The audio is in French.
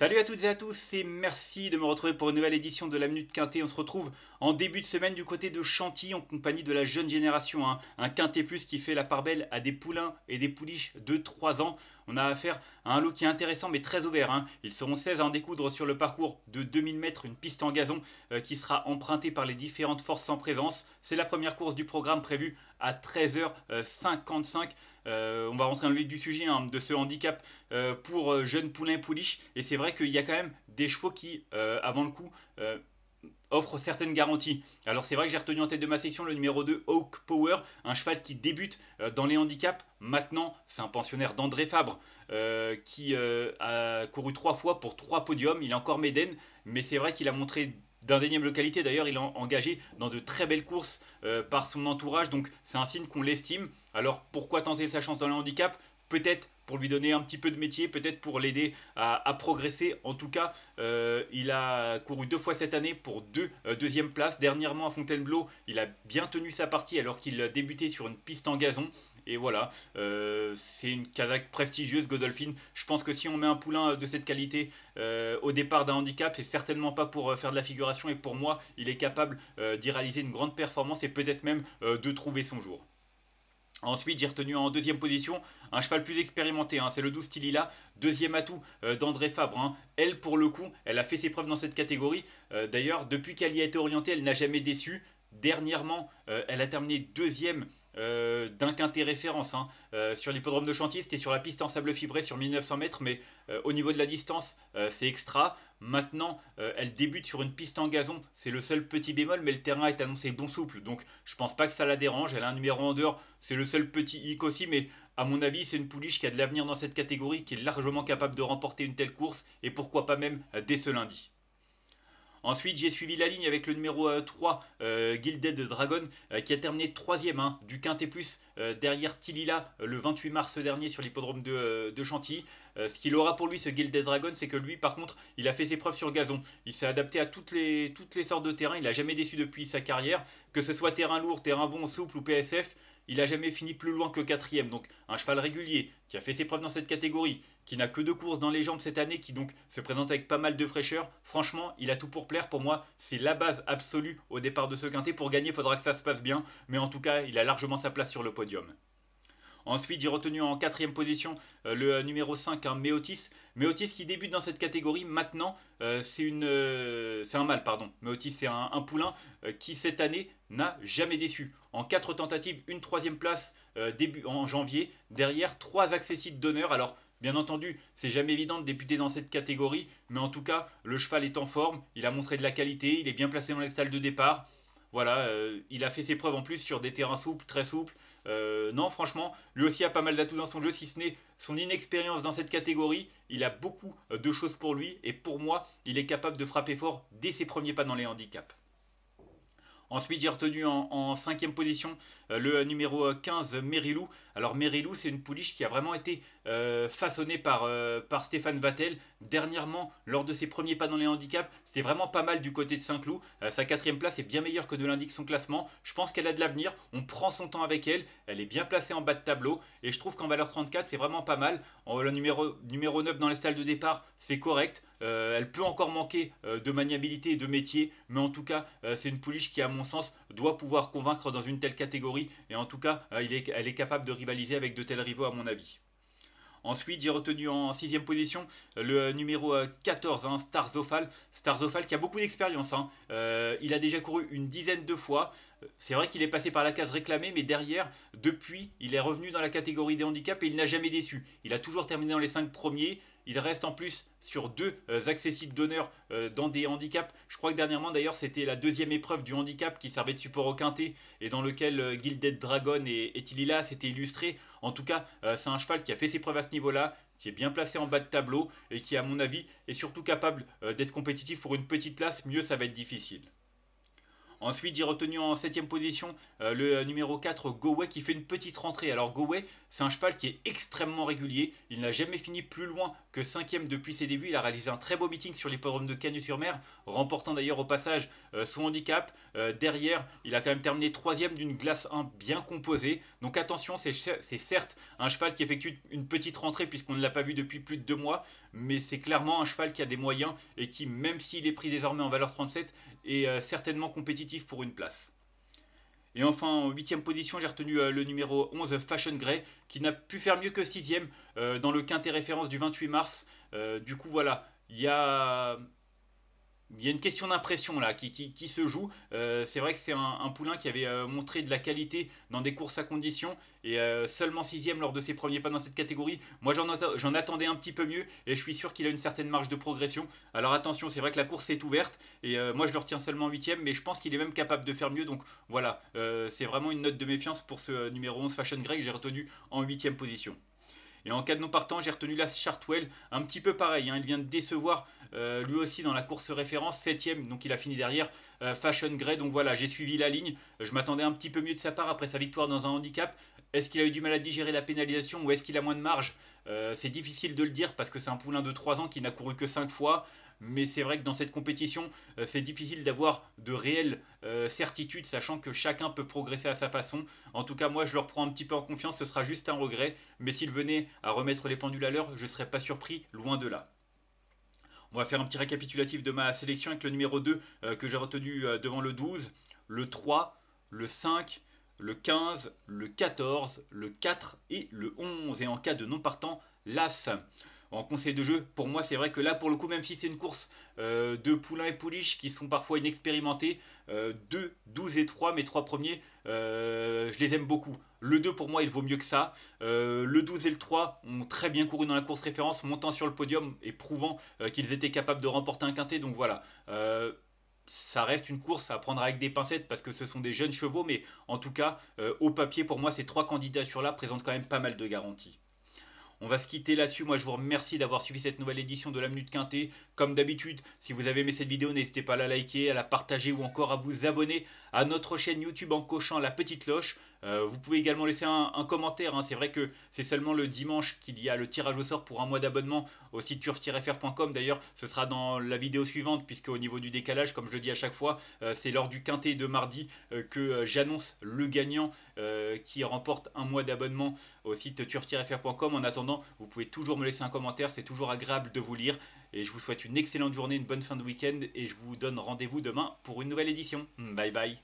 Salut à toutes et à tous et merci de me retrouver pour une nouvelle édition de la Minute Quintet. On se retrouve en début de semaine du côté de Chantilly en compagnie de la jeune génération. Hein. Un Quintet Plus qui fait la part belle à des poulains et des pouliches de 3 ans. On a affaire à un lot qui est intéressant mais très ouvert. Hein. Ils seront 16 à en découdre sur le parcours de 2000 mètres, une piste en gazon euh, qui sera empruntée par les différentes forces en présence. C'est la première course du programme prévue à 13h55. Euh, on va rentrer dans le vif du sujet hein, de ce handicap euh, pour jeunes poulains pouliches. Et c'est vrai qu'il y a quand même des chevaux qui, avant le coup, offre certaines garanties. Alors c'est vrai que j'ai retenu en tête de ma section le numéro 2, Hawk Power, un cheval qui débute euh, dans les handicaps. Maintenant, c'est un pensionnaire d'André Fabre euh, qui euh, a couru trois fois pour trois podiums. Il est encore Méden, mais c'est vrai qu'il a montré d'indéniable qualité. D'ailleurs, il est engagé dans de très belles courses par son entourage, donc c'est un signe qu'on l'estime. Alors pourquoi tenter sa chance dans les handicaps peut-être pour lui donner un petit peu de métier, peut-être pour l'aider à, progresser. En tout cas, euh, il a couru deux fois cette année pour deux euh, deuxième places. Dernièrement à Fontainebleau, il a bien tenu sa partie alors qu'il a débuté sur une piste en gazon. Et voilà, euh, c'est une Kazakh prestigieuse, Godolphin. Je pense que si on met un poulain de cette qualité au départ d'un handicap, c'est certainement pas pour faire de la figuration. Et pour moi, il est capable d'y réaliser une grande performance et peut-être même de trouver son jour. Ensuite, j'ai retenu en deuxième position un cheval plus expérimenté, hein. c'est le 12 Tilila, deuxième atout euh, d'André Fabre. Hein. Elle, pour le coup, elle a fait ses preuves dans cette catégorie. Euh, d'ailleurs, depuis qu'elle y a été orientée, elle n'a jamais déçu. Dernièrement, euh, elle a terminé deuxième euh, d'un quintet référence. Hein. Euh, sur l'hippodrome de Chantilly, c'était sur la piste en sable fibré sur 1900 mètres, mais euh, au niveau de la distance, c'est extra. Maintenant, elle débute sur une piste en gazon, c'est le seul petit bémol, mais le terrain est annoncé bon souple, donc je pense pas que ça la dérange. Elle a un numéro en dehors, c'est le seul petit hic aussi, mais à mon avis, c'est une pouliche qui a de l'avenir dans cette catégorie, qui est largement capable de remporter une telle course, et pourquoi pas même dès ce lundi. Ensuite, j'ai suivi la ligne avec le numéro 3, euh, euh, Gilded Dragon, euh, qui a terminé 3 ème hein, du Quintet Plus euh, derrière Tilila le 28 mars dernier sur l'hippodrome de, Chantilly. ce qu'il aura pour lui, ce Gilded Dragon, c'est que lui, par contre, il a fait ses preuves sur gazon. Il s'est adapté à toutes les, toutes les sortes de terrains, Il n'a jamais déçu depuis sa carrière, que ce soit terrain lourd, terrain bon, souple ou PSF il n'a jamais fini plus loin que quatrième. Donc un cheval régulier qui a fait ses preuves dans cette catégorie, qui n'a que deux courses dans les jambes cette année, qui donc se présente avec pas mal de fraîcheur. Franchement, il a tout pour plaire. Pour moi, c'est la base absolue au départ de ce quintet. Pour gagner, il faudra que ça se passe bien. Mais en tout cas, il a largement sa place sur le podium. Ensuite, j'ai retenu en quatrième position euh, le euh, numéro 5, un hein, Méotis. Méotis qui débute dans cette catégorie maintenant, euh, c'est un mâle, pardon. Méotis, c'est un, poulain qui, cette année, n'a jamais déçu. En quatre tentatives, une troisième place début, en janvier, derrière trois accessites d'honneur. Alors, Bien entendu, c'est jamais évident de débuter dans cette catégorie, mais en tout cas, le cheval est en forme, il a montré de la qualité, il est bien placé dans les stalles de départ. Voilà, il a fait ses preuves en plus sur des terrains souples, très souples. Euh, non, franchement, lui aussi a pas mal d'atouts dans son jeu, si ce n'est son inexpérience dans cette catégorie. Il a beaucoup euh, de choses pour lui et pour moi, il est capable de frapper fort dès ses premiers pas dans les handicaps. Ensuite, j'ai retenu en, cinquième position euh, le numéro 15, euh, Merilou. Alors, Merilou, c'est une pouliche qui a vraiment été euh, façonnée par, Stéphane Vattel. Dernièrement, lors de ses premiers pas dans les handicaps, c'était vraiment pas mal du côté de Saint-Cloud. sa quatrième place est bien meilleure que de l'indique son classement. Je pense qu'elle a de l'avenir. On prend son temps avec elle. Elle est bien placée en bas de tableau. Et je trouve qu'en valeur 34, c'est vraiment pas mal. En, le numéro, 9 dans les stalles de départ, c'est correct. elle peut encore manquer de maniabilité et de métier. Mais en tout cas, c'est une pouliche qui a mon sens, doit pouvoir convaincre dans une telle catégorie. Et en tout cas, euh, elle est capable de rivaliser avec de tels rivaux, à mon avis. Ensuite, j'ai retenu en sixième position euh, le numéro 14, euh, hein, Starzofal. Starzofal qui a beaucoup d'expérience. Hein. il a déjà couru une dizaine de fois. C'est vrai qu'il est passé par la case réclamée, mais derrière, depuis, il est revenu dans la catégorie des handicaps et il n'a jamais déçu. Il a toujours terminé dans les 5 premiers. Il reste en plus sur deux euh, accessibles d'honneur euh, dans des handicaps. Je crois que dernièrement, d'ailleurs, c'était la deuxième épreuve du handicap qui servait de support au quintet et dans lequel euh, Gilded Dragon et, Etilila s'étaient illustrés. En tout cas, c'est un cheval qui a fait ses preuves à ce niveau-là, qui est bien placé en bas de tableau et qui, à mon avis, est surtout capable d'être compétitif pour une petite place. Mieux, ça va être difficile. Ensuite, j'ai retenu en 7ème position euh, le numéro 4, Goway, qui fait une petite rentrée. Alors, Goway, c'est un cheval qui est extrêmement régulier. Il n'a jamais fini plus loin que 5ème depuis ses débuts. Il a réalisé un très beau meeting sur l'hippodrome de Cagnes-sur-Mer, remportant d'ailleurs au passage euh, son handicap. Euh, derrière, il a quand même terminé 3ème d'une glace 1 bien composée. Donc, attention, c'est certes un cheval qui effectue une petite rentrée, puisqu'on ne l'a pas vu depuis plus de 2 mois, mais c'est clairement un cheval qui a des moyens et qui, même s'il est pris désormais en valeur 37, est certainement compétitif pour une place. Et enfin, en huitième position, j'ai retenu euh, le numéro 11, Fashion Grey, qui n'a pu faire mieux que 6 sixième euh, dans le quintet référence du 28 mars. Euh, du coup, voilà, il y a il y a une question d'impression là qui, se joue. Euh, c'est vrai que c'est un, poulain qui avait euh, montré de la qualité dans des courses à condition et euh, seulement sixième lors de ses premiers pas dans cette catégorie. Moi j'en, attendais un petit peu mieux et je suis sûr qu'il a une certaine marge de progression. Alors attention, c'est vrai que la course est ouverte et moi je le retiens seulement huitième mais je pense qu'il est même capable de faire mieux. Donc voilà, c'est vraiment une note de méfiance pour ce numéro 11 Fashion que j'ai retenu en huitième position. Et en cas de non partant, j'ai retenu la Chartwell, un petit peu pareil. Hein. il vient de décevoir euh, lui aussi dans la course référence, 7ème, donc il a fini derrière euh, Fashion Grey. Donc voilà, j'ai suivi la ligne. Je m'attendais un petit peu mieux de sa part après sa victoire dans un handicap. Est-ce qu'il a eu du mal à digérer la pénalisation ou est-ce qu'il a moins de marge euh, C'est difficile de le dire parce que c'est un poulain de 3 ans qui n'a couru que 5 fois. Mais c'est vrai que dans cette compétition, euh, c'est difficile d'avoir de réelles euh, certitudes, sachant que chacun peut progresser à sa façon. En tout cas, moi, je le reprends un petit peu en confiance, ce sera juste un regret. Mais s'il venait à remettre les pendules à l'heure, je ne serais pas surpris, loin de là. On va faire un petit récapitulatif de ma sélection avec le numéro 2 que j'ai retenu devant le 12, le 3, le 5, le 15, le 14, le 4 et le 11. Et en cas de non partant, l'As. En conseil de jeu, pour moi, c'est vrai que là, pour le coup, même si c'est une course euh, de poulains et Pouliche qui sont parfois inexpérimentés, 2, euh, 12 et 3, mes trois premiers, euh, je les aime beaucoup. Le 2, pour moi, il vaut mieux que ça. le 12 et le 3 ont très bien couru dans la course référence, montant sur le podium et prouvant qu'ils étaient capables de remporter un quintet. Donc voilà ça reste une course à prendre avec des pincettes parce que ce sont des jeunes chevaux, mais en tout cas, euh, au papier, pour moi, ces trois candidatures-là présentent quand même pas mal de garanties. On va se quitter là-dessus. Moi, je vous remercie d'avoir suivi cette nouvelle édition de la Minute Quintée. Comme d'habitude, si vous avez aimé cette vidéo, n'hésitez pas à la liker, à la partager ou encore à vous abonner à notre chaîne YouTube en cochant la petite cloche. Euh, vous pouvez également laisser un, commentaire. Hein. C'est vrai que c'est seulement le dimanche qu'il y a le tirage au sort pour un mois d'abonnement au site turf-fr.com. D'ailleurs, ce sera dans la vidéo suivante, puisque au niveau du décalage, comme je le dis à chaque fois, euh, c'est lors du quintet de mardi euh, que j'annonce le gagnant qui remporte un mois d'abonnement au site turf-fr.com. En attendant, vous pouvez toujours me laisser un commentaire. C'est toujours agréable de vous lire. Et je vous souhaite une excellente journée, une bonne fin de week-end. Et je vous donne rendez-vous demain pour une nouvelle édition. Bye bye.